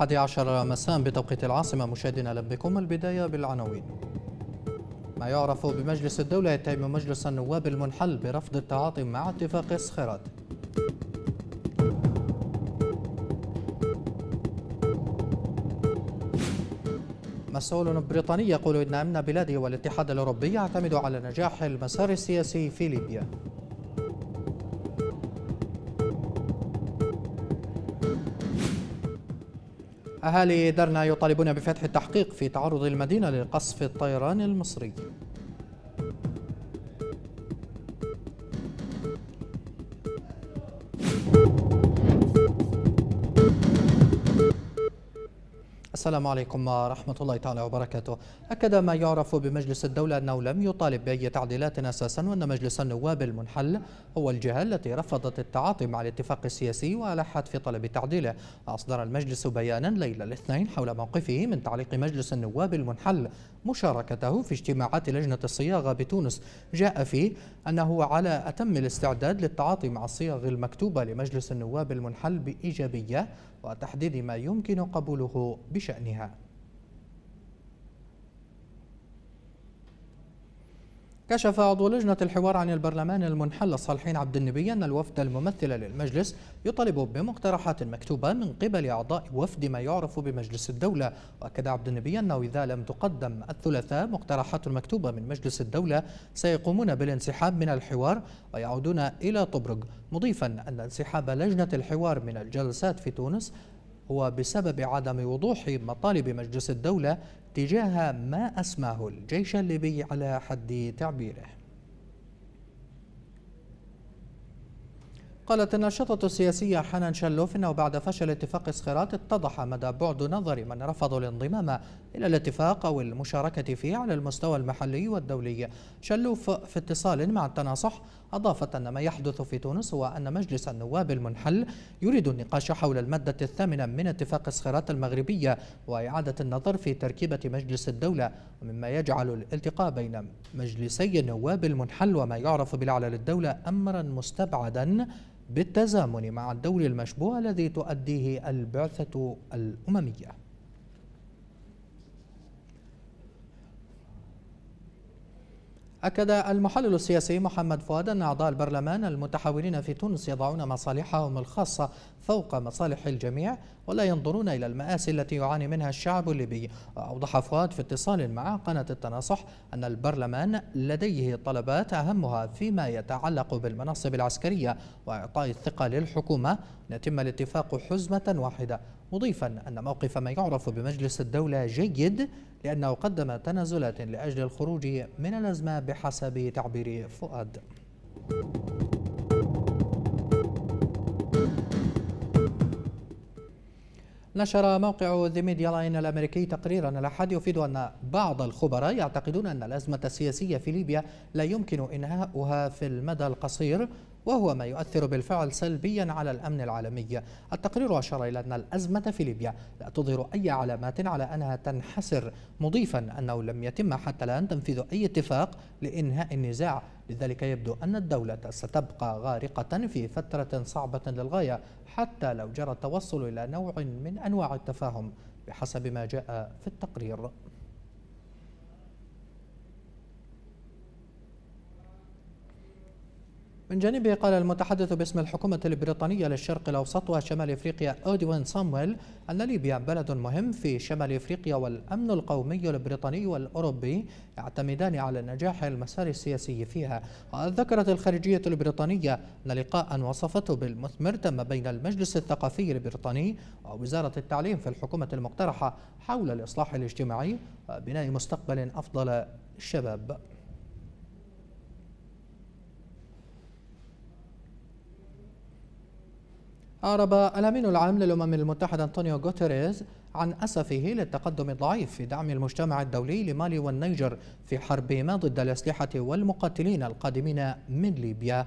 11 مساء بتوقيت العاصمة مشاهدينا لبكم البداية بالعناوين ما يعرف بمجلس الدولة يتهم مجلس النواب المنحل برفض التعاطي مع اتفاق سخيرات مسؤول بريطاني يقول إن أمن بلاده والاتحاد الأوروبي يعتمد على نجاح المسار السياسي في ليبيا أهالي درنا يطالبون بفتح التحقيق في تعرض المدينة لقصف الطيران المصري السلام عليكم ورحمة الله تعالى وبركاته أكد ما يعرف بمجلس الدولة أنه لم يطالب بأي تعديلات أساسا وأن مجلس النواب المنحل هو الجهة التي رفضت التعاطي مع الاتفاق السياسي وألحت في طلب تعديله أصدر المجلس بيانا ليلة الاثنين حول موقفه من تعليق مجلس النواب المنحل مشاركته في اجتماعات لجنة الصياغة بتونس جاء فيه أنه على أتم الاستعداد للتعاطي مع الصياغ المكتوبة لمجلس النواب المنحل بإيجابية وتحديد ما يمكن قبوله بشأنها كشف عضو لجنة الحوار عن البرلمان المنحل صالحين عبد النبي أن الوفد الممثل للمجلس يطالب بمقترحات مكتوبة من قبل أعضاء وفد ما يعرف بمجلس الدولة وأكد عبد النبي أنه إذا لم تقدم الثلاثاء مقترحات مكتوبة من مجلس الدولة سيقومون بالانسحاب من الحوار ويعودون إلى طبرق مضيفا أن انسحاب لجنة الحوار من الجلسات في تونس هو بسبب عدم وضوح مطالب مجلس الدولة تجاه ما أسماه الجيش الليبي على حد تعبيره قالت الناشطة السياسية حنان شلوف أنه بعد فشل اتفاق الصخيرات اتضح مدى بعد نظر من رفضوا الانضمام إلى الاتفاق أو المشاركة فيه على المستوى المحلي والدولي شلوف في اتصال مع التناصح أضافت أن ما يحدث في تونس هو أن مجلس النواب المنحل يريد النقاش حول المادة الثامنة من اتفاق الصخيرات المغربية وإعادة النظر في تركيبة مجلس الدولة مما يجعل الالتقاء بين مجلسي النواب المنحل وما يعرف بالعلل الدولة أمرا مستبعدا بالتزامن مع الدور المشبوع الذي تؤديه البعثة الأممية أكد المحلل السياسي محمد فؤاد أن أعضاء البرلمان المتحولين في تونس يضعون مصالحهم الخاصة فوق مصالح الجميع ولا ينظرون إلى المآسي التي يعاني منها الشعب الليبي وأوضح فؤاد في اتصال مع قناة التناصح أن البرلمان لديه طلبات أهمها فيما يتعلق بالمناصب العسكرية وإعطاء الثقة للحكومة ليتم الاتفاق حزمة واحدة مضيفا أن موقف ما يعرف بمجلس الدولة جيد لأنه قدم تنازلات لأجل الخروج من الأزمة بحسب تعبير فؤاد نشر موقع ذا ميديا لاين الامريكي تقريرا الاحد يفيد ان بعض الخبراء يعتقدون ان الازمه السياسيه في ليبيا لا يمكن انهاؤها في المدى القصير وهو ما يؤثر بالفعل سلبيا على الأمن العالمي التقرير أشار إلى أن الأزمة في ليبيا لا تظهر أي علامات على أنها تنحسر مضيفا أنه لم يتم حتى الآن تنفيذ أي اتفاق لإنهاء النزاع لذلك يبدو أن الدولة ستبقى غارقة في فترة صعبة للغاية حتى لو جرى التوصل إلى نوع من أنواع التفاهم بحسب ما جاء في التقرير من جانبه قال المتحدث باسم الحكومة البريطانية للشرق الأوسط وشمال إفريقيا أودوين سامويل أن ليبيا بلد مهم في شمال إفريقيا والأمن القومي البريطاني والأوروبي يعتمدان على نجاح المسار السياسي فيها وذكرت الخارجية البريطانية أن لقاء وصفته بالمثمر تم بين المجلس الثقافي البريطاني ووزارة التعليم في الحكومة المقترحة حول الإصلاح الاجتماعي وبناء مستقبل أفضل للشباب أعرب الأمين العام للأمم المتحدة أنطونيو غوتيريز عن أسفه للتقدم الضعيف في دعم المجتمع الدولي لمالي والنيجر في حربهما ضد الأسلحة والمقاتلين القادمين من ليبيا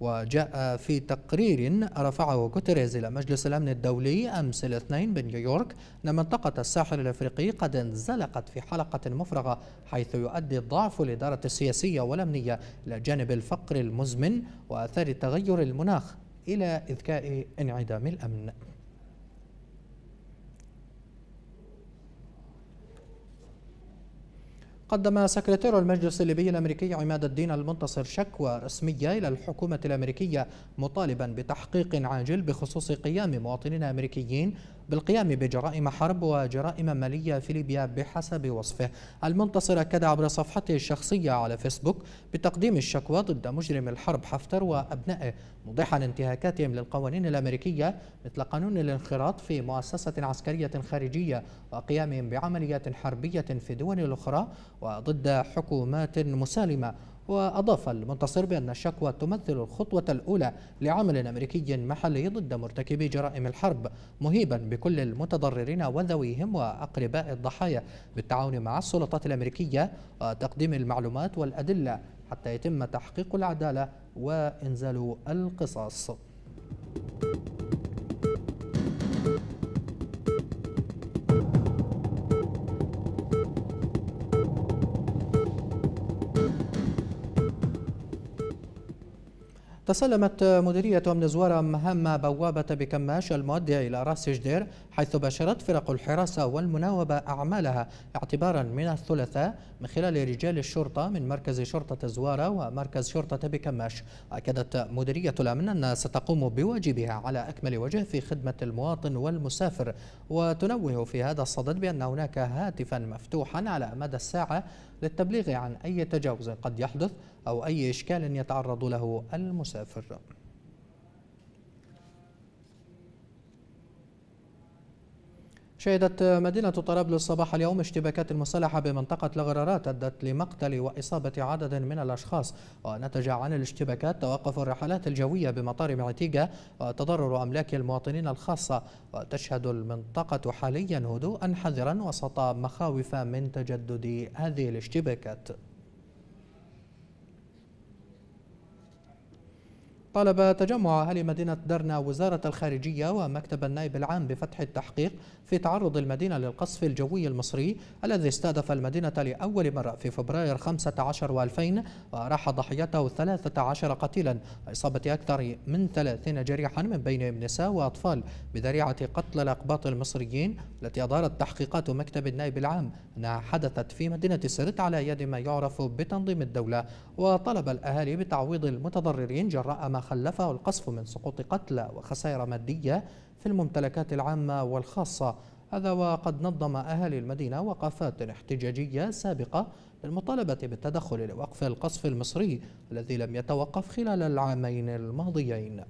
وجاء في تقرير رفعه غوتيريز إلى مجلس الأمن الدولي أمس الاثنين بنيويورك أن منطقة الساحل الأفريقي قد انزلقت في حلقة مفرغة حيث يؤدي ضعف الإدارة السياسية والأمنية إلى جانب الفقر المزمن وآثار تغير المناخ إلى إذكاء انعدام الأمن قدم سكرتير المجلس الليبي الأمريكي عماد الدين المنتصر شكوى رسمية إلى الحكومة الأمريكية مطالبا بتحقيق عاجل بخصوص قيام مواطنين أمريكيين بالقيام بجرائم حرب وجرائم مالية في ليبيا بحسب وصفه المنتصر أكد عبر صفحته الشخصية على فيسبوك بتقديم الشكوى ضد مجرم الحرب حفتر وأبنائه موضحا انتهاكاتهم للقوانين الأمريكية مثل قانون الانخراط في مؤسسة عسكرية خارجية وقيامهم بعمليات حربية في دول أخرى وضد حكومات مسالمة وأضاف المنتصر بأن الشكوى تمثل الخطوة الأولى لعمل أمريكي محلي ضد مرتكبي جرائم الحرب مهيبا بكل المتضررين وذويهم وأقرباء الضحايا بالتعاون مع السلطات الأمريكية وتقديم المعلومات والأدلة حتى يتم تحقيق العدالة وإنزال القصاص. تسلمت مديرية أمن زوارة مهمة بوابة بكماش المؤدية إلى رأس جدير حيث باشرت فرق الحراسة والمناوبة أعمالها اعتبارا من الثلاثاء من خلال رجال الشرطة من مركز شرطة زوارة ومركز شرطة بكماش أكدت مديرية الأمن أن ستقوم بواجبها على أكمل وجه في خدمة المواطن والمسافر وتنوه في هذا الصدد بأن هناك هاتفا مفتوحا على مدى الساعة للتبليغ عن أي تجاوز قد يحدث أو أي إشكال يتعرض له المسافر شهدت مدينة طرابلس صباح اليوم اشتباكات المسلحة بمنطقة الغرارات أدت لمقتل وإصابة عدد من الأشخاص ونتج عن الاشتباكات توقف الرحلات الجوية بمطار معتيقة وتضرر أملاك المواطنين الخاصة وتشهد المنطقة حاليا هدوءا حذرا وسط مخاوف من تجدد هذه الاشتباكات طلب تجمع أهل مدينة درنا وزارة الخارجية ومكتب النائب العام بفتح التحقيق في تعرض المدينة للقصف الجوي المصري الذي استهدف المدينة لأول مرة في فبراير 15 و2000 وراح ضحيته 13 قتيلا وإصابة أكثر من 30 جريحا من بينهم نساء وأطفال بذريعة قتل الأقباط المصريين التي أدارت تحقيقات مكتب النائب العام أنها حدثت في مدينة سرت على يد ما يعرف بتنظيم الدولة وطلب الأهالي بتعويض المتضررين جراء ما خلفه القصف من سقوط قتلى وخسائر مادية في الممتلكات العامة والخاصة هذا وقد نظم أهالي المدينة وقفات احتجاجية سابقة للمطالبة بالتدخل لوقف القصف المصري الذي لم يتوقف خلال العامين الماضيين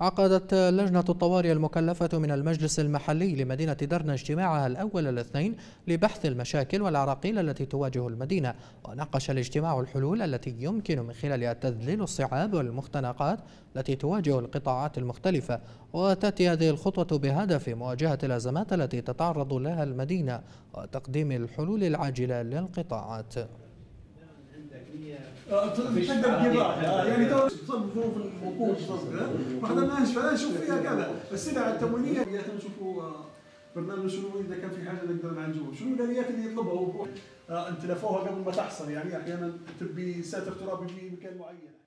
عقدت لجنة الطوارئ المكلفة من المجلس المحلي لمدينة درنا اجتماعها الأول الاثنين لبحث المشاكل والعراقيل التي تواجه المدينة وناقش الاجتماع الحلول التي يمكن من خلالها تذليل الصعاب والمختنقات التي تواجه القطاعات المختلفة وتأتي هذه الخطوة بهدف مواجهة الأزمات التي تتعرض لها المدينة وتقديم الحلول العاجلة للقطاعات تقدر دير آه، يعني تو تصنفوا ما نشوف فيها كذا السلع نشوفوا آه، برنامج شنو اذا كان في حاجه نقدر نعالجوها شنو الاليات اللي يطلبها آه، قبل ما تحصل يعني احيانا تبي ساتر ترابي في مكان معين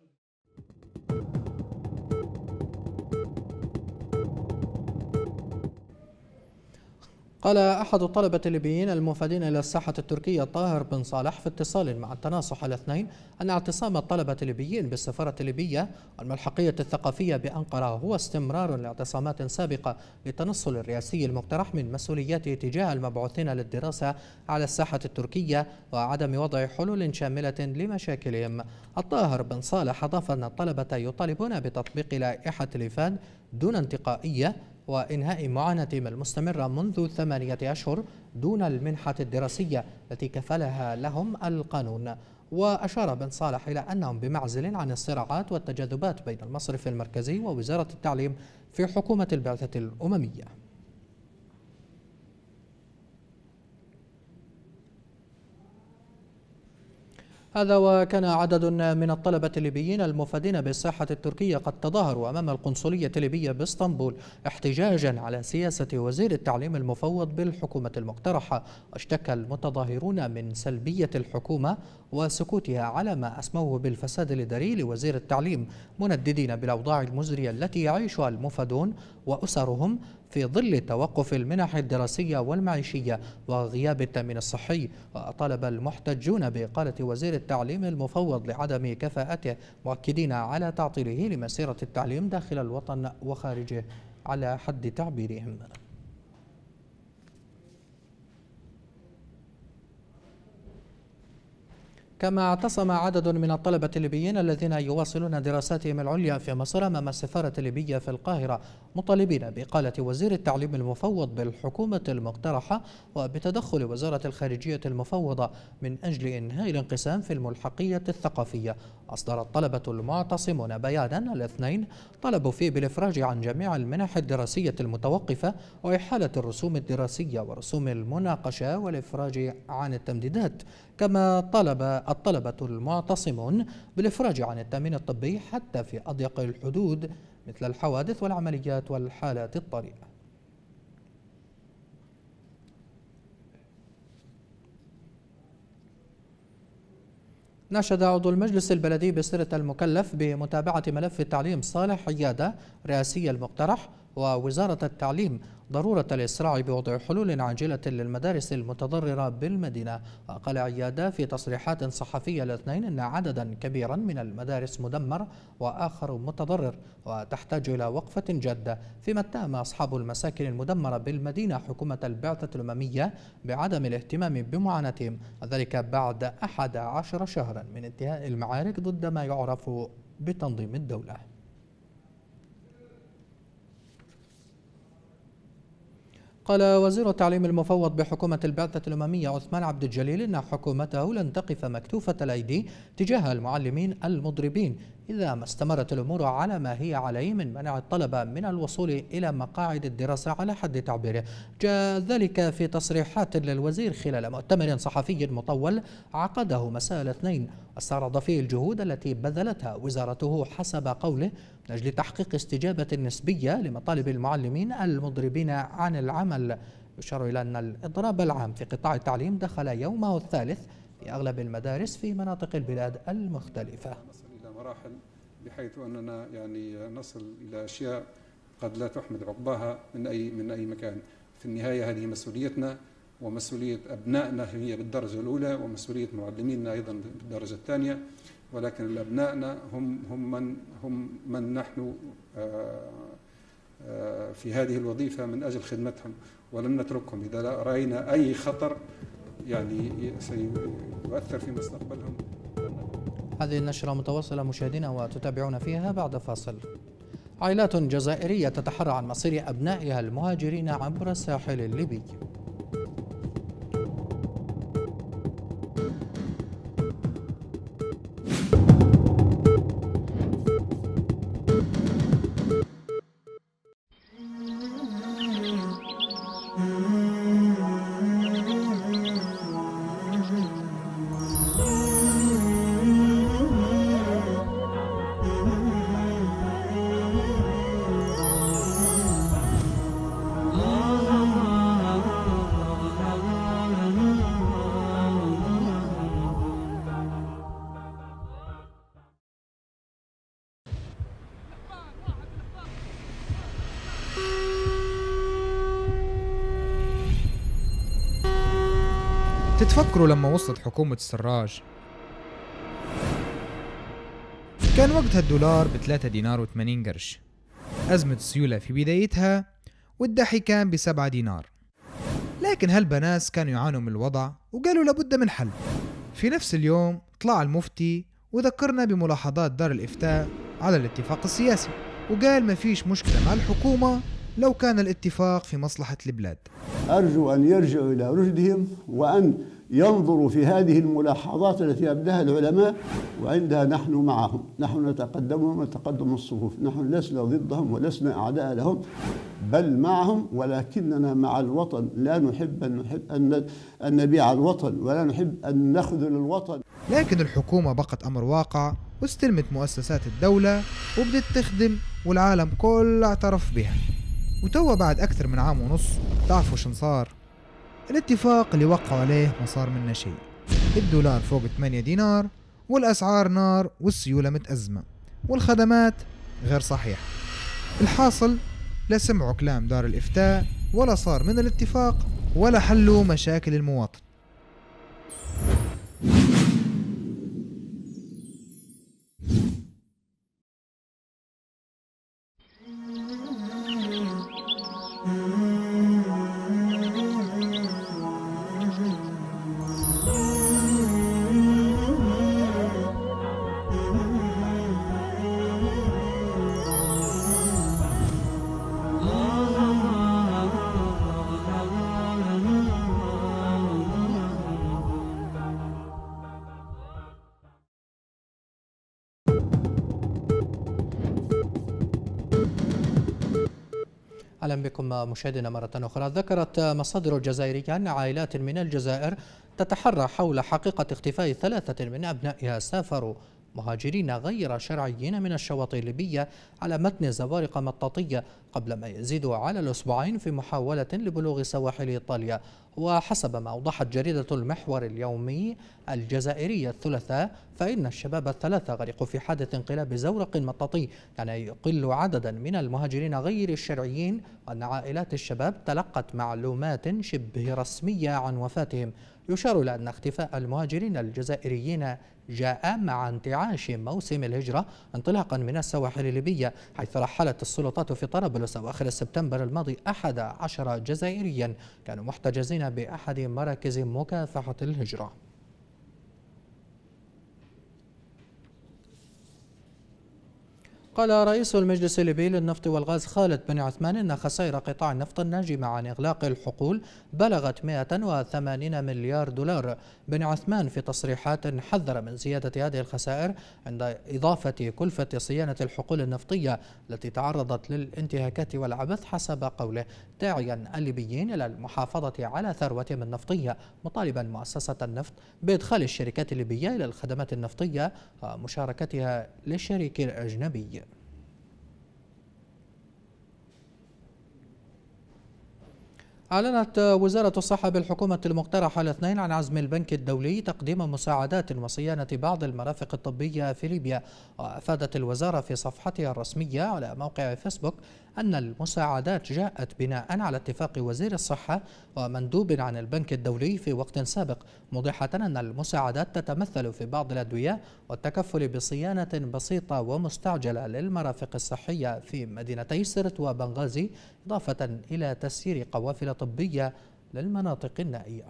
قال أحد الطلبة الليبيين الموفدين إلى الساحة التركية طاهر بن صالح في اتصال مع التناصح الاثنين أن اعتصام الطلبة الليبيين بالسفارة الليبية والملحقية الثقافية بأنقرة هو استمرار لاعتصامات سابقة للتنصل الرئاسي المقترح من مسؤولياته تجاه المبعوثين للدراسة على الساحة التركية وعدم وضع حلول شاملة لمشاكلهم الطاهر بن صالح أضاف أن الطلبة يطالبون بتطبيق لائحة الإفاد دون انتقائية وإنهاء معاناتهم المستمرة منذ ثمانية أشهر دون المنحة الدراسية التي كفلها لهم القانون وأشار بن صالح إلى أنهم بمعزل عن الصراعات والتجاذبات بين المصرف المركزي ووزارة التعليم في حكومة البعثة الأممية هذا وكان عدد من الطلبة الليبيين المفادين بالساحة التركية قد تظاهروا أمام القنصلية الليبية باسطنبول احتجاجا على سياسة وزير التعليم المفوض بالحكومة المقترحة واشتكى المتظاهرون من سلبية الحكومة وسكوتها على ما أسموه بالفساد الإداري لوزير التعليم منددين بالأوضاع المزرية التي يعيشها المفادون وأسرهم في ظل توقف المنح الدراسية والمعيشية وغياب التأمين الصحي وطلب المحتجون بإقالة وزير التعليم المفوض لعدم كفاءته مؤكدين على تعطيله لمسيرة التعليم داخل الوطن وخارجه على حد تعبيرهم كما اعتصم عدد من الطلبة الليبيين الذين يواصلون دراساتهم العليا في مصر أمام السفارة الليبية في القاهرة مطالبين بإقالة وزير التعليم المفوض بالحكومة المقترحة وبتدخل وزارة الخارجية المفوضة من أجل إنهاء الانقسام في الملحقية الثقافية أصدر الطلبة المعتصمون بيانا الاثنين طلبوا فيه بالإفراج عن جميع المنح الدراسية المتوقفة وإحالة الرسوم الدراسية ورسوم المناقشة والإفراج عن التمديدات كما طلب الطلبة المعتصمون بالإفراج عن التأمين الطبي حتى في أضيق الحدود مثل الحوادث والعمليات والحالات الطارئة ناشد عضو المجلس البلدي بسرة المكلف بمتابعة ملف التعليم صالح عيادة رئاسي المقترح ووزارة التعليم ضرورة الإسراع بوضع حلول عاجلة للمدارس المتضررة بالمدينة وقال عيادة في تصريحات صحفية الاثنين أن عددا كبيرا من المدارس مدمر وآخر متضرر وتحتاج إلى وقفة جادة فيما اتهم أصحاب المساكن المدمرة بالمدينة حكومة البعثة الأممية بعدم الاهتمام بمعاناتهم وذلك بعد 11 شهرا من انتهاء المعارك ضد ما يعرف بتنظيم الدولة قال وزير التعليم المفوض بحكومة البعثة الأممية عثمان عبد الجليل إن حكومته لن تقف مكتوفة الأيدي تجاه المعلمين المضربين إذا ما استمرت الأمور على ما هي عليه من منع الطلبة من الوصول إلى مقاعد الدراسة على حد تعبيره جاء ذلك في تصريحات للوزير خلال مؤتمر صحفي مطول عقده مساء الاثنين استعرض فيه الجهود التي بذلتها وزارته حسب قوله أجل تحقيق استجابة نسبية لمطالب المعلمين المضربين عن العمل يشار إلى أن الإضراب العام في قطاع التعليم دخل يومه الثالث في أغلب المدارس في مناطق البلاد المختلفة إلى مراحل بحيث أننا يعني نصل إلى أشياء قد لا تحمد عقباها من أي من أي مكان في النهاية هذه مسؤوليتنا ومسؤولية أبنائنا هي بالدرجة الأولى ومسؤولية معلمينا أيضا بالدرجة الثانية ولكن أبنائنا هم هم من هم من نحن آه، آه، في هذه الوظيفة من أجل خدمتهم ولن نتركهم إذا رأينا أي خطر يعني سيؤثر في مستقبلهم هذه النشرة متواصلة مشاهدينا وتتابعون فيها بعد فاصل عائلات جزائرية تتحرى عن مصير أبنائها المهاجرين عبر الساحل الليبي تتفكروا لما وصلت حكومة السراج كان وقتها الدولار 3 دينار و80 قرش أزمة السيولة في بدايتها والدحي كان ب 7 دينار لكن هالبناس كانوا يعانوا من الوضع وقالوا لابد من حل في نفس اليوم طلع المفتي وذكرنا بملاحظات دار الإفتاء على الاتفاق السياسي وقال ما فيش مشكلة مع الحكومة لو كان الاتفاق في مصلحة البلاد أرجو أن يرجعوا إلى رشدهم وأن ينظروا في هذه الملاحظات التي أبداها العلماء وعندها نحن معهم نحن نتقدمهم وتقدم الصفوف نحن لسنا ضدهم ولسنا أعداء لهم بل معهم ولكننا مع الوطن لا نحب أن, نحب أن, أن نبيع الوطن ولا نحب أن نخذل الوطن لكن الحكومة بقت أمر واقع واستلمت مؤسسات الدولة وبدت تخدم والعالم كله اعترف بها وتوا بعد أكثر من عام ونص تعرفوا شن صار الاتفاق اللي وقعوا عليه ما صار منا شيء الدولار فوق 8 دينار والأسعار نار والسيولة متأزمة والخدمات غير صحيحة الحاصل لا سمعوا كلام دار الإفتاء ولا صار من الاتفاق ولا حلوا مشاكل المواطن أهلا بكم مشاهدينا مرة أخرى ذكرت مصادر جزائرية أن عائلات من الجزائر تتحرى حول حقيقة اختفاء ثلاثة من أبنائها سافروا مهاجرين غير شرعيين من الشواطئ الليبية على متن زوارق مطاطية قبل ما يزيد على الأسبوعين في محاولة لبلوغ سواحل إيطاليا وحسب ما أوضحت جريدة المحور اليومي الجزائرية الثلاثاء فإن الشباب الثلاثة غرقوا في حادث انقلاب زورق مطاطي يعني يقل عددا من المهاجرين غير الشرعيين وأن عائلات الشباب تلقت معلومات شبه رسمية عن وفاتهم يشار إلى أن اختفاء المهاجرين الجزائريين جاء مع انتعاش موسم الهجرة انطلاقا من السواحل الليبية حيث رحلت السلطات في طرابلس أواخر سبتمبر الماضي أحد عشر جزائريا كانوا محتجزين بأحد مراكز مكافحة الهجرة قال رئيس المجلس الليبي للنفط والغاز خالد بن عثمان إن خسائر قطاع النفط الناجمة عن إغلاق الحقول بلغت 180 مليار دولار بن عثمان في تصريحات حذر من زيادة هذه الخسائر عند إضافة كلفة صيانة الحقول النفطية التي تعرضت للانتهاكات والعبث حسب قوله داعيا الليبيين إلى المحافظة على ثروتهم النفطية مطالبا مؤسسة النفط بإدخال الشركات الليبية إلى الخدمات النفطية ومشاركتها للشريك الأجنبي أعلنت وزارة الصحة بالحكومة المقترحة الاثنين عن عزم البنك الدولي تقديم مساعدات وصيانة بعض المرافق الطبية في ليبيا وأفادت الوزارة في صفحتها الرسمية على موقع فيسبوك أن المساعدات جاءت بناء على اتفاق وزير الصحة ومندوب عن البنك الدولي في وقت سابق موضحة أن المساعدات تتمثل في بعض الأدوية والتكفل بصيانة بسيطة ومستعجلة للمرافق الصحية في مدينتي سرت وبنغازي إضافة إلى تسيير قوافل طبية للمناطق النائية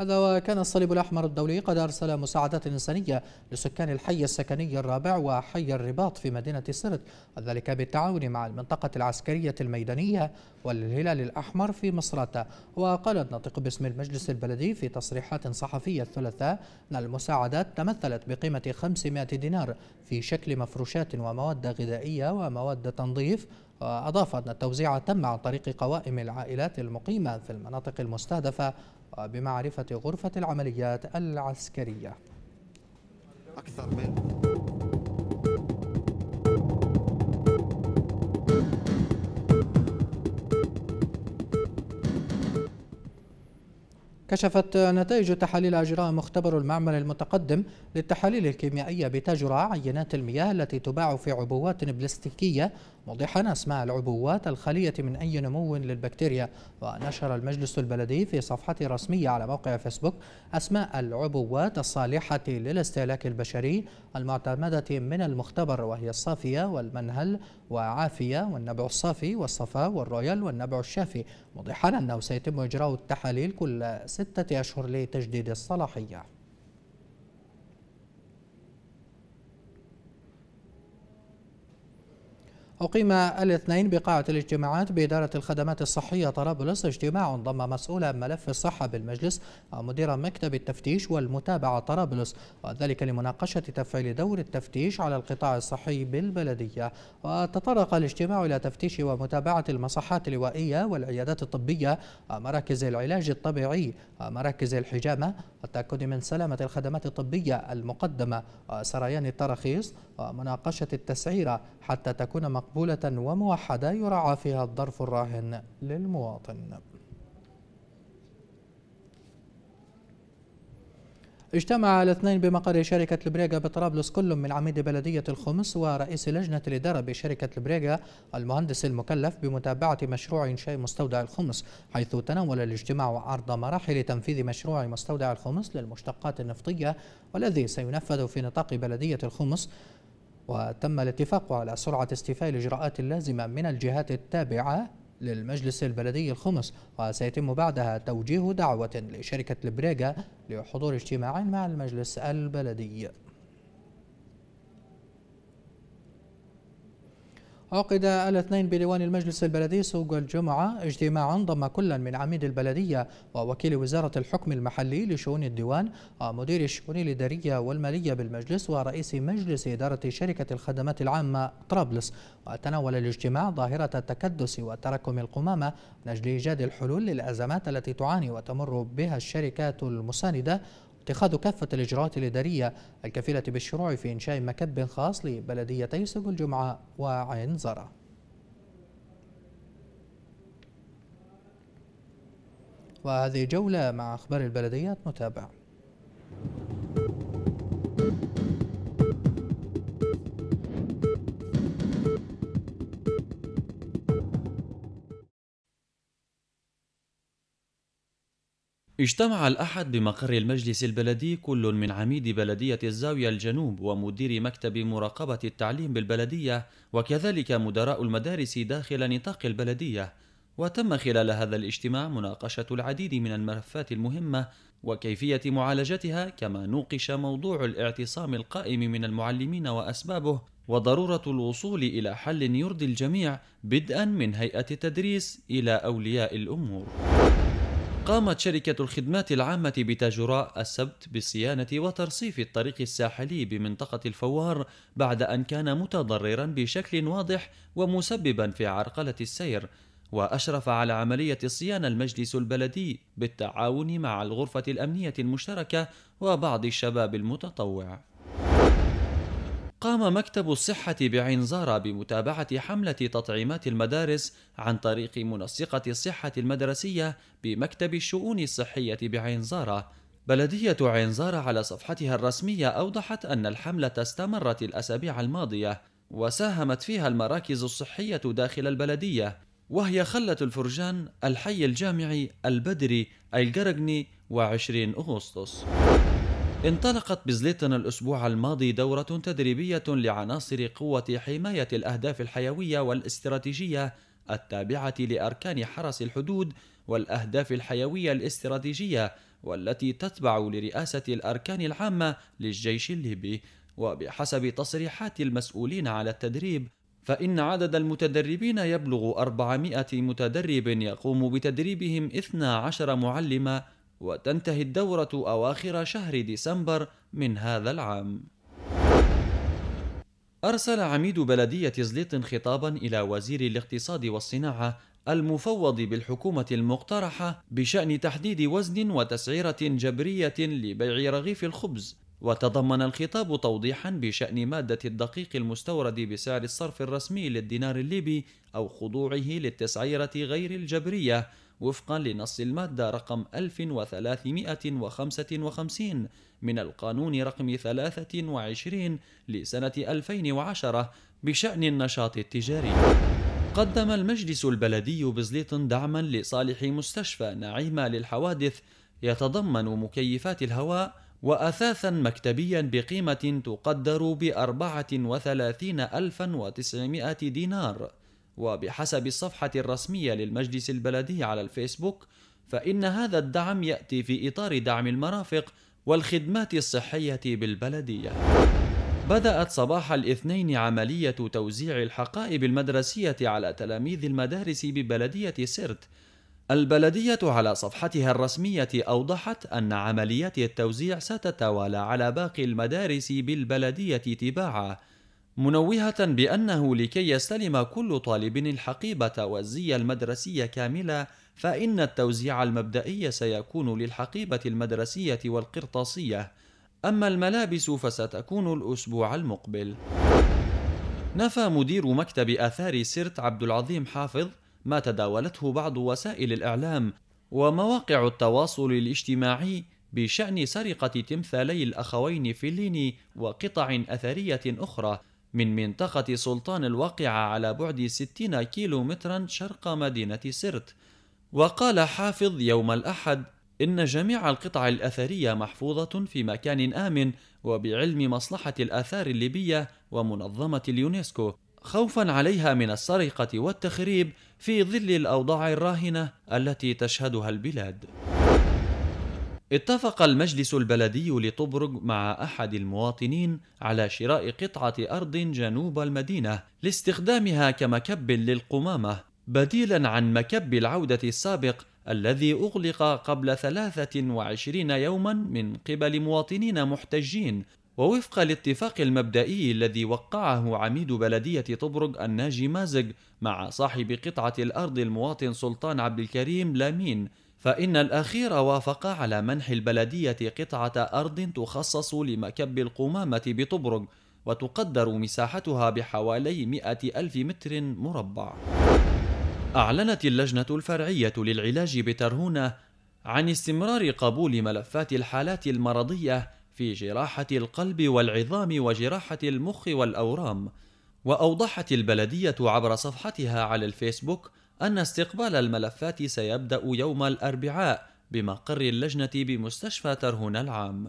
هذا وكان الصليب الأحمر الدولي قد أرسل مساعدات إنسانية لسكان الحي السكني الرابع وحي الرباط في مدينة سرت وذلك بالتعاون مع المنطقة العسكرية الميدانية والهلال الأحمر في مصراتة وقال الناطق باسم المجلس البلدي في تصريحات صحفية الثلاثاء أن المساعدات تمثلت بقيمة 500 دينار في شكل مفروشات ومواد غذائية ومواد تنظيف وأضاف أن التوزيع تم عن طريق قوائم العائلات المقيمة في المناطق المستهدفة بمعرفة غرفة العمليات العسكرية أكثر من كشفت نتائج تحاليل أجراء مختبر المعمل المتقدم للتحاليل الكيميائية بتجرى عينات المياه التي تباع في عبوات بلاستيكية موضحا أسماء العبوات الخالية من أي نمو للبكتيريا ونشر المجلس البلدي في صفحة رسمية على موقع فيسبوك أسماء العبوات الصالحة للاستهلاك البشري المعتمدة من المختبر وهي الصافية والمنهل وعافية والنبع الصافي والصفا والرويال والنبع الشافي موضحا أنه سيتم إجراء التحاليل كل ستة أشهر لتجديد الصلاحية أقيم الاثنين بقاعة الاجتماعات بإدارة الخدمات الصحية طرابلس اجتماع ضم مسؤول ملف الصحة بالمجلس ومدير مكتب التفتيش والمتابعة طرابلس وذلك لمناقشة تفعيل دور التفتيش على القطاع الصحي بالبلدية وتطرق الاجتماع إلى تفتيش ومتابعة المصحات اللوائية والعيادات الطبية ومراكز العلاج الطبيعي ومراكز الحجامة والتأكد من سلامة الخدمات الطبية المقدمة وسريان التراخيص ومناقشة التسعيرة حتى تكون مقبولة مقبولة وموحدة يراعى فيها الظرف الراهن للمواطن اجتمع الاثنين بمقر شركة البريغا بطرابلس كل من عميد بلدية الخمس ورئيس لجنة الإدارة بشركة البريغا المهندس المكلف بمتابعة مشروع إنشاء مستودع الخمس حيث تناول الاجتماع عرض مراحل تنفيذ مشروع مستودع الخمس للمشتقات النفطية والذي سينفذ في نطاق بلدية الخمس وتم الاتفاق على سرعة استيفاء الإجراءات اللازمة من الجهات التابعة للمجلس البلدي الخمس وسيتم بعدها توجيه دعوة لشركة البريغا لحضور اجتماع مع المجلس البلدي عقد الاثنين بلوان المجلس البلدي سوق الجمعة اجتماعا ضم كلا من عميد البلدية ووكيل وزارة الحكم المحلي لشؤون الديوان ومدير الشؤون الإدارية والمالية بالمجلس ورئيس مجلس إدارة شركة الخدمات العامة طرابلس وتناول الاجتماع ظاهرة التكدس وتراكم القمامة من أجل إيجاد الحلول للأزمات التي تعاني وتمر بها الشركات المساندة اتخاذ كافة الإجراءات الإدارية الكفيلة بالشروع في إنشاء مكب خاص لبلديتي سوق الجمعة وعين زرع وهذه جولة مع أخبار البلديات متابعة اجتمع الأحد بمقر المجلس البلدي كل من عميد بلدية الزاوية الجنوب ومدير مكتب مراقبة التعليم بالبلدية وكذلك مدراء المدارس داخل نطاق البلدية وتم خلال هذا الاجتماع مناقشة العديد من الملفات المهمة وكيفية معالجتها كما نوقش موضوع الاعتصام القائم من المعلمين وأسبابه وضرورة الوصول إلى حل يرضي الجميع بدءا من هيئة التدريس إلى أولياء الأمور قامت شركة الخدمات العامة بتاجراء السبت بصيانة وترصيف الطريق الساحلي بمنطقة الفوار بعد أن كان متضررا بشكل واضح ومسببا في عرقلة السير وأشرف على عملية الصيانة المجلس البلدي بالتعاون مع الغرفة الأمنية المشتركة وبعض الشباب المتطوع قام مكتب الصحة بعين زارة بمتابعة حملة تطعيمات المدارس عن طريق منسقة الصحة المدرسية بمكتب الشؤون الصحية بعين زارة. بلدية عين زارة على صفحتها الرسمية أوضحت أن الحملة استمرت الأسابيع الماضية، وساهمت فيها المراكز الصحية داخل البلدية، وهي خلة الفرجان، الحي الجامعي، البدري، الجرجني وعشرين أغسطس. انطلقت بزليتن الأسبوع الماضي دورة تدريبية لعناصر قوة حماية الأهداف الحيوية والاستراتيجية التابعة لأركان حرس الحدود والأهداف الحيوية الاستراتيجية والتي تتبع لرئاسة الأركان العامة للجيش الليبي وبحسب تصريحات المسؤولين على التدريب فإن عدد المتدربين يبلغ 400 متدرب يقوم بتدريبهم 12 معلمة وتنتهي الدورة أواخر شهر ديسمبر من هذا العام. أرسل عميد بلدية زليط خطابا إلى وزير الاقتصاد والصناعة المفوض بالحكومة المقترحة بشأن تحديد وزن وتسعيرة جبرية لبيع رغيف الخبز، وتضمن الخطاب توضيحا بشأن مادة الدقيق المستورد بسعر الصرف الرسمي للدينار الليبي أو خضوعه للتسعيرة غير الجبرية وفقا لنص المادة رقم 1355 من القانون رقم 23 لسنة 2010 بشأن النشاط التجاري قدم المجلس البلدي بزليط دعما لصالح مستشفى نعيمة للحوادث يتضمن مكيفات الهواء وأثاثا مكتبيا بقيمة تقدر بأربعة وثلاثين ألفا وتسعمائة دينار وبحسب الصفحة الرسمية للمجلس البلدي على الفيسبوك فإن هذا الدعم يأتي في إطار دعم المرافق والخدمات الصحية بالبلدية. بدأت صباح الاثنين عملية توزيع الحقائب المدرسية على تلاميذ المدارس ببلدية سرت. البلدية على صفحتها الرسمية أوضحت أن عمليات التوزيع ستتوالى على باقي المدارس بالبلدية تباعاً منوهة بأنه لكي يستلم كل طالب الحقيبة والزي المدرسي كاملة فإن التوزيع المبدئي سيكون للحقيبة المدرسية والقرطاسية أما الملابس فستكون الأسبوع المقبل نفى مدير مكتب آثار سرت عبد العظيم حافظ ما تداولته بعض وسائل الإعلام ومواقع التواصل الاجتماعي بشأن سرقة تمثالي الأخوين فيليني وقطع أثرية أخرى من منطقة سلطان الواقعة على بعد 60 كيلو مترا شرق مدينة سرت وقال حافظ يوم الأحد إن جميع القطع الأثرية محفوظة في مكان آمن وبعلم مصلحة الآثار الليبية ومنظمة اليونسكو خوفا عليها من السرقة والتخريب في ظل الأوضاع الراهنة التي تشهدها البلاد اتفق المجلس البلدي لطبرق مع أحد المواطنين على شراء قطعة أرض جنوب المدينة لاستخدامها كمكب للقمامة بديلا عن مكب العودة السابق الذي أغلق قبل 23 يوما من قبل مواطنين محتجين ووفق الاتفاق المبدئي الذي وقعه عميد بلدية طبرق الناجي مازق مع صاحب قطعة الأرض المواطن سلطان عبد الكريم لامين فإن الأخير وافق على منح البلدية قطعة أرض تخصص لمكب القمامة بطبرق وتقدر مساحتها بحوالي مئة ألف متر مربع أعلنت اللجنة الفرعية للعلاج بترهونة عن استمرار قبول ملفات الحالات المرضية في جراحة القلب والعظام وجراحة المخ والأورام وأوضحت البلدية عبر صفحتها على الفيسبوك أن استقبال الملفات سيبدأ يوم الأربعاء بمقر اللجنة بمستشفى ترهون العام.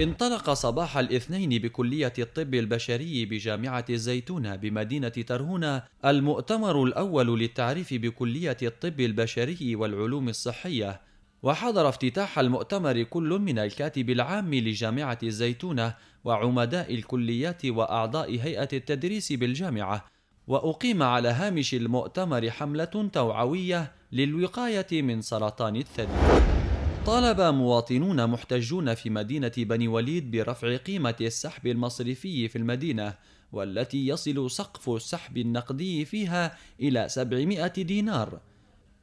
انطلق صباح الاثنين بكلية الطب البشري بجامعة الزيتونة بمدينة ترهونة المؤتمر الأول للتعريف بكلية الطب البشري والعلوم الصحية، وحضر افتتاح المؤتمر كل من الكاتب العام لجامعة الزيتونة وعمداء الكليات وأعضاء هيئة التدريس بالجامعة، وأقيم على هامش المؤتمر حملة توعوية للوقاية من سرطان الثدي. طالب مواطنون محتجون في مدينة بني وليد برفع قيمة السحب المصرفي في المدينة والتي يصل سقف السحب النقدي فيها إلى 700 دينار.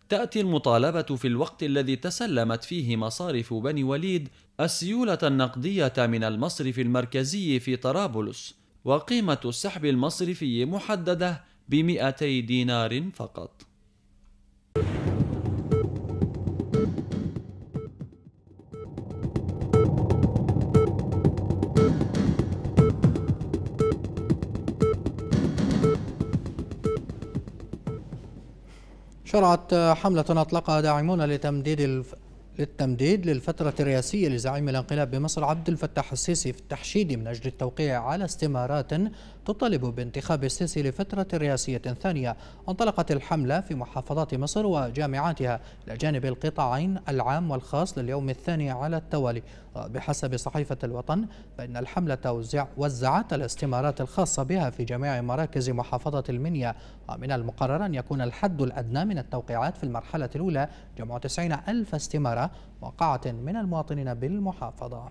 تأتي المطالبة في الوقت الذي تسلمت فيه مصارف بني وليد السيولة النقدية من المصرف المركزي في طرابلس وقيمة السحب المصرفي محددة ب 200 دينار فقط شرعت حملة أطلقها داعمون لتمديد الف... للتمديد للفترة الرئاسية لزعيم الانقلاب بمصر عبد الفتاح السيسي في التحشيد من أجل التوقيع على استمارات تطالب بانتخاب السيسي لفترة رئاسية ثانية انطلقت الحملة في محافظات مصر وجامعاتها إلى جانب القطاعين العام والخاص لليوم الثاني على التوالي وبحسب صحيفة الوطن فإن الحملة وزع وزعت الاستمارات الخاصة بها في جميع مراكز محافظة المنيا ومن المقرر أن يكون الحد الأدنى من التوقيعات في المرحلة الأولى جمع 90 ألف استمارة وقعة من المواطنين بالمحافظة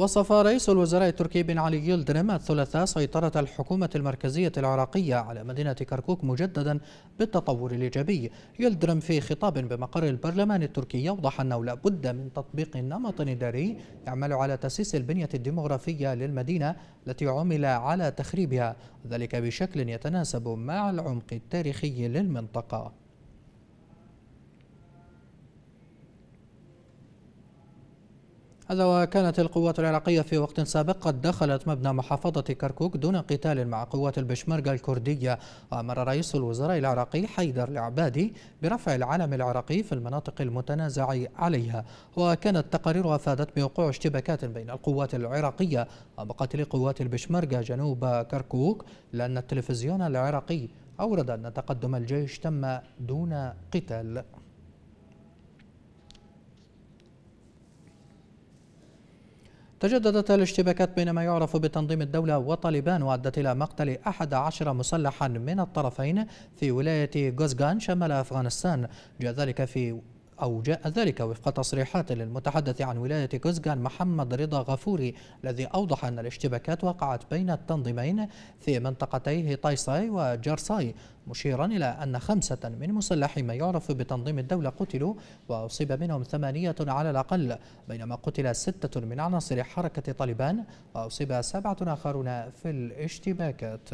وصف رئيس الوزراء التركي بن علي يلدرم الثلاثاء سيطرة الحكومة المركزية العراقية على مدينة كركوك مجددا بالتطور الإيجابي يلدرم في خطاب بمقر البرلمان التركي يوضح أنه لا بد من تطبيق نمط إداري يعمل على تسيس البنية الديمغرافية للمدينة التي عمل على تخريبها ذلك بشكل يتناسب مع العمق التاريخي للمنطقة هذا وكانت القوات العراقية في وقت سابق قد دخلت مبنى محافظة كركوك دون قتال مع قوات البشمركة الكردية وأمر رئيس الوزراء العراقي حيدر العبادي برفع العلم العراقي في المناطق المتنازع عليها وكانت تقارير أفادت بوقوع اشتباكات بين القوات العراقية ومقاتلي قوات البشمركة جنوب كركوك لأن التلفزيون العراقي أورد أن تقدم الجيش تم دون قتال تجددت الاشتباكات بين ما يعرف بتنظيم الدولة وطالبان وأدت إلى مقتل 11 مسلحا من الطرفين في ولاية جوزغان شمال أفغانستان جاء ذلك في أو جاء ذلك وفق تصريحات للمتحدث عن ولاية كوزغان محمد رضا غفوري الذي أوضح أن الاشتباكات وقعت بين التنظيمين في منطقتي هيطايساي وجرساي مشيرا إلى أن خمسة من مسلحي ما يعرف بتنظيم الدولة قتلوا وأصيب منهم ثمانية على الأقل بينما قتل ستة من عناصر حركة طالبان وأصيب سبعة آخرون في الاشتباكات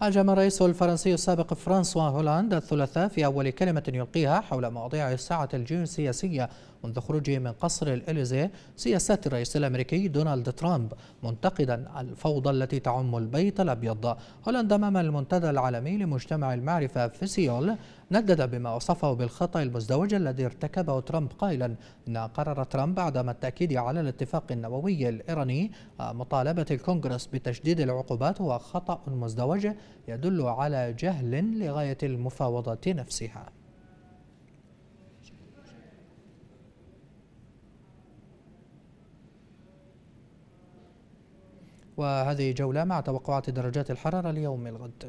هاجم الرئيس الفرنسي السابق فرانسوا هولاند الثلاثاء في أول كلمة يلقيها حول مواضيع الساعة الجيوسياسية منذ خروجه من قصر الإليزي سياسات الرئيس الأمريكي دونالد ترامب منتقدا الفوضى التي تعم البيت الأبيض هولاند أمام المنتدى العالمي لمجتمع المعرفة في سيول ندد بما وصفه بالخطأ المزدوج الذي ارتكبه ترامب قائلا أن قرر ترامب عدم التأكيد على الاتفاق النووي الإيراني آه، مطالبة الكونغرس بتشديد العقوبات هو خطأ مزدوج يدل على جهل لغاية المفاوضة نفسها وهذه جولة مع توقعات درجات الحرارة ليوم الغد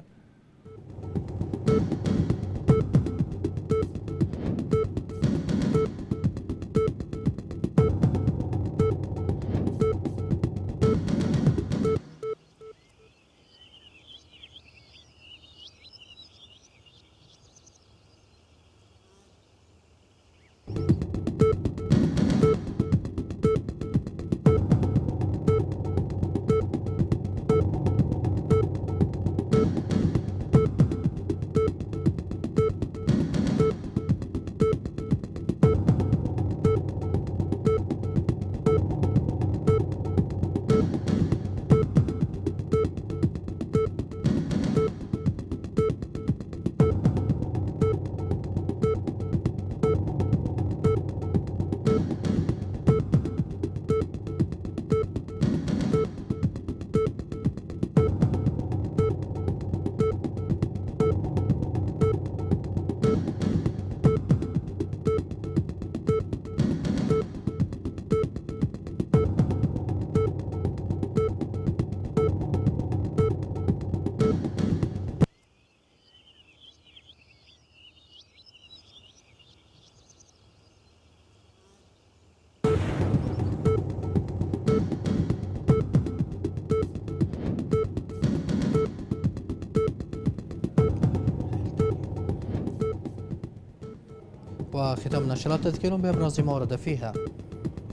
ختام نشرات تذكير بأبرز ما ورد فيها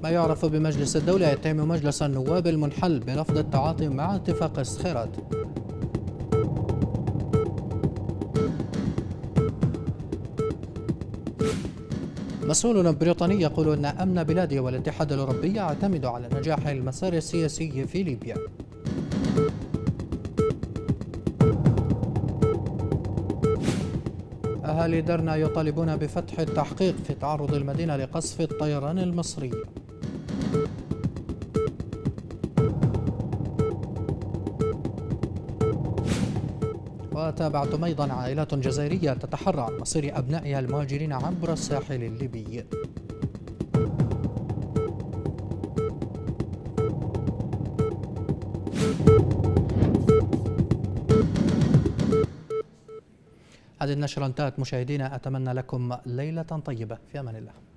ما يعرف بمجلس الدولة يتهم مجلس النواب المنحل برفض التعاطي مع اتفاق الصخيرات مسؤول بريطاني يقول أن أمن بلاده والاتحاد الأوروبي يعتمد على نجاح المسار السياسي في ليبيا أهالي درنا يطالبون بفتح التحقيق في تعرض المدينة لقصف الطيران المصري وتابعتم أيضا عائلات جزائرية تتحرى عن مصير أبنائها المهاجرين عبر الساحل الليبي هذه النشرة انتهت مشاهدينا أتمنى لكم ليلة طيبة في أمان الله